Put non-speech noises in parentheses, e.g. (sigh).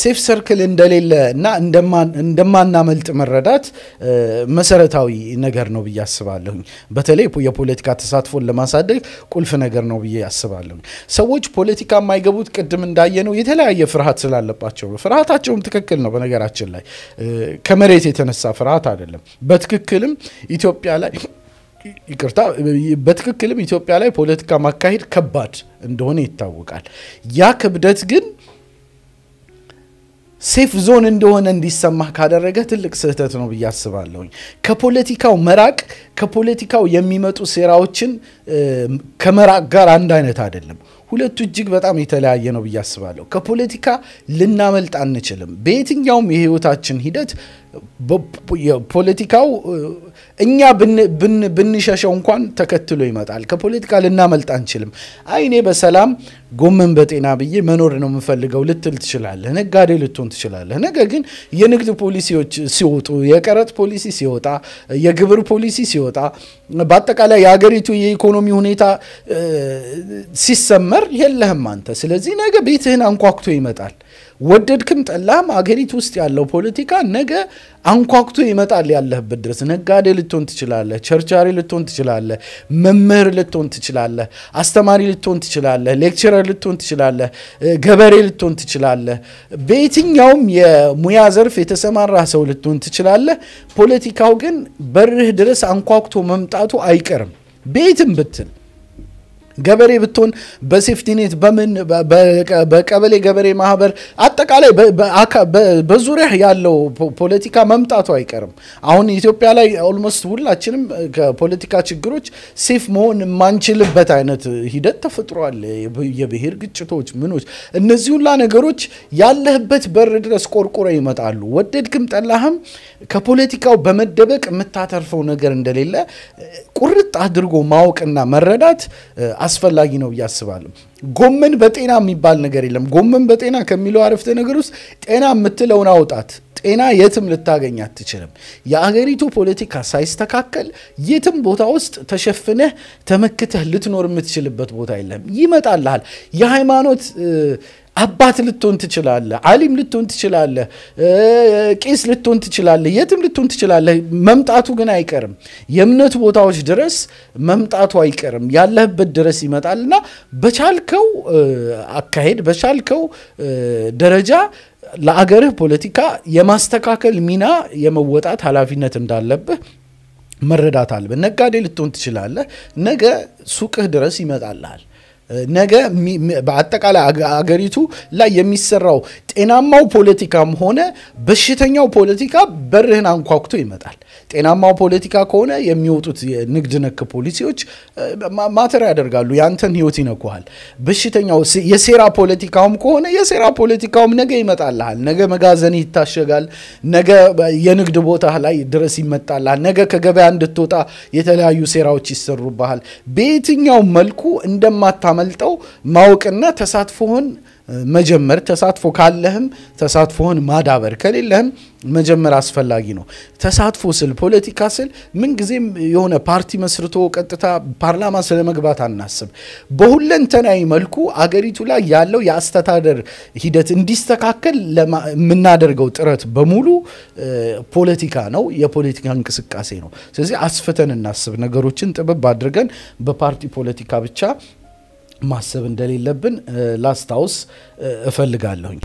ሴፍ ሰርክል እንደሌለ እና እንደማናመልጥ መረዳት መሰረታዊ ነገር ነው ብዬ አስባለሁኝ። በተለይ የፖለቲካ ተሳትፎን ለማሳደግ ቁልፍ ነገር ነው ብዬ አስባለሁኝ። ሰዎች ፖለቲካ የማይገቡት ቅድም እንዳየነው የተለያየ ፍርሃት ስላለባቸው ነው። ፍርሃታቸውም ትክክል ነው። በነገራችን ላይ ከመሬት የተነሳ ፍርሃት አይደለም። በትክክልም ኢትዮጵያ ላይ (clears throat) ይቅርታ፣ በትክክልም ኢትዮጵያ ላይ ፖለቲካ ማካሄድ ከባድ እንደሆነ ይታወቃል። ያ ክብደት ግን ሴፍ ዞን እንደሆነ እንዲሰማህ ካደረገ ትልቅ ስህተት ነው ብዬ አስባለሁ ከፖለቲካው መራቅ ከፖለቲካው የሚመጡ ሴራዎችን ከመራቅ ጋር አንድ አይነት አይደለም። ሁለቱ እጅግ በጣም የተለያየ ነው ብዬ አስባለሁ። ከፖለቲካ ልናመልጥ አንችልም። በየትኛውም የህይወታችን ሂደት ፖለቲካው እኛ ብንሸሸው እንኳን ተከትሎ ይመጣል። ከፖለቲካ ልናመልጥ አንችልም። አይ እኔ በሰላም ጎመን በጤና ብዬ መኖር ነው የምፈልገው ልትል ትችላለህ። ነጋዴ ልትሆን ትችላለህ። ነገር ግን የንግድ ፖሊሲዎች ሲወጡ፣ የቀረጥ ፖሊሲ ሲወጣ፣ የግብር ፖሊሲ ሲወጣ፣ በአጠቃላይ የሀገሪቱ የኢኮኖሚ ሁኔታ ሲሰመር የለህም አንተ። ስለዚህ ነገ ቤትህን አንኳኩቶ ይመጣል። ወደድክም ጠላም አገሪቱ ውስጥ ያለው ፖለቲካ ነገ አንኳኩቶ ይመጣል። ያለህበት ድረስ ነጋዴ ልትሆን ትችላለህ፣ ቸርቻሪ ልትሆን ትችላለህ፣ መምህር ልትሆን ትችላለህ፣ አስተማሪ ልትሆን ትችላለህ፣ ሌክቸረር ልትሆን ትችላለህ፣ ገበሬ ልትሆን ትችላለህ፣ በየትኛውም የሙያ ዘርፍ የተሰማራ ሰው ልትሆን ትችላለህ። ፖለቲካው ግን በርህ ድረስ አንኳኩቶ መምጣቱ አይቀርም በየትም ብትል ገበሬ ብትሆን በሴፍቲኔት በምን በቀበሌ ገበሬ ማህበር አጠቃላይ በዙሪያ ያለው ፖለቲካ መምጣቱ አይቀርም። አሁን ኢትዮጵያ ላይ ኦልሞስት ሁላችንም ከፖለቲካ ችግሮች ሴፍ መሆን የማንችልበት አይነት ሂደት ተፈጥሯል። የብሔር ግጭቶች፣ ምኖች፣ እነዚህ ሁላ ነገሮች ያለህበት በር ድረስ ቆርቁረ ይመጣሉ። ወደድክም ጠላህም ከፖለቲካው በመደበቅ የምታተርፈው ነገር እንደሌለ ቁርጥ አድርጎ ማወቅና መረዳት አስፈላጊ ነው ብዬ አስባለሁ። ጎመን በጤና የሚባል ነገር የለም። ጎመን በጤና ከሚለው አረፍተ ነገር ውስጥ ጤና የምትለውን አውጣት። ጤና የትም ልታገኝ አትችልም። የአገሪቱ ፖለቲካ ሳይስተካከል የትም ቦታ ውስጥ ተሸፍነህ ተመክተህ ልትኖር የምትችልበት ቦታ የለም። ይመጣልሃል። የሃይማኖት አባት ልትሆን ትችላለህ፣ አሊም ልትሆን ትችላለህ፣ ቄስ ልትሆን ትችላለህ፣ የትም ልትሆን ትችላለህ። መምጣቱ ግን አይቀርም። የእምነት ቦታዎች ድረስ መምጣቱ አይቀርም። ያለህበት ድረስ ይመጣል በቻልከው አካሄድ በቻልከው ደረጃ ለአገርህ ፖለቲካ የማስተካከል ሚና የመወጣት ኃላፊነት እንዳለብህ መረዳት አለብህ። ነጋዴ ልትሆን ትችላለህ። ነገ ሱቅህ ድረስ ይመጣልሃል። ነገ በአጠቃላይ አገሪቱ ላይ የሚሰራው ጤናማው ፖለቲካም ሆነ በሽተኛው ፖለቲካ በርህን አንኳኩቶ ይመጣል። ጤናማው ፖለቲካ ከሆነ የሚወጡት የንግድ ነክ ፖሊሲዎች ማተር ያደርጋሉ፣ ያንተን ህይወት ይነኩሃል። በሽተኛው የሴራ ፖለቲካውም ከሆነ የሴራ ፖለቲካውም ነገ ይመጣልሃል። ነገ መጋዘን ይታሸጋል፣ ነገ የንግድ ቦታ ላይ ድረስ ይመጣልሃል። ነገ ከገበያ እንድትወጣ የተለያዩ ሴራዎች ይሰሩብሃል። በየትኛው መልኩ እንደማታ እንዳያመልጠው ማወቅና ተሳትፎህን መጀመር ተሳትፎ ካለህም ተሳትፎህን ማዳበር ከሌለህም መጀመር አስፈላጊ ነው። ተሳትፎ ስል ፖለቲካ ስል ምንጊዜም የሆነ ፓርቲ መስርቶ ቀጥታ ፓርላማ ስለመግባት አናስብ። በሁለንተናዊ መልኩ አገሪቱ ላይ ያለው የአስተዳደር ሂደት እንዲስተካከል የምናደርገው ጥረት በሙሉ ፖለቲካ ነው፣ የፖለቲካ እንቅስቃሴ ነው። ስለዚህ አስፍተን እናስብ። ነገሮችን ጥበብ አድርገን በፓርቲ ፖለቲካ ብቻ ማሰብ እንደሌለብን ላስታውስ እፈልጋለሁኝ።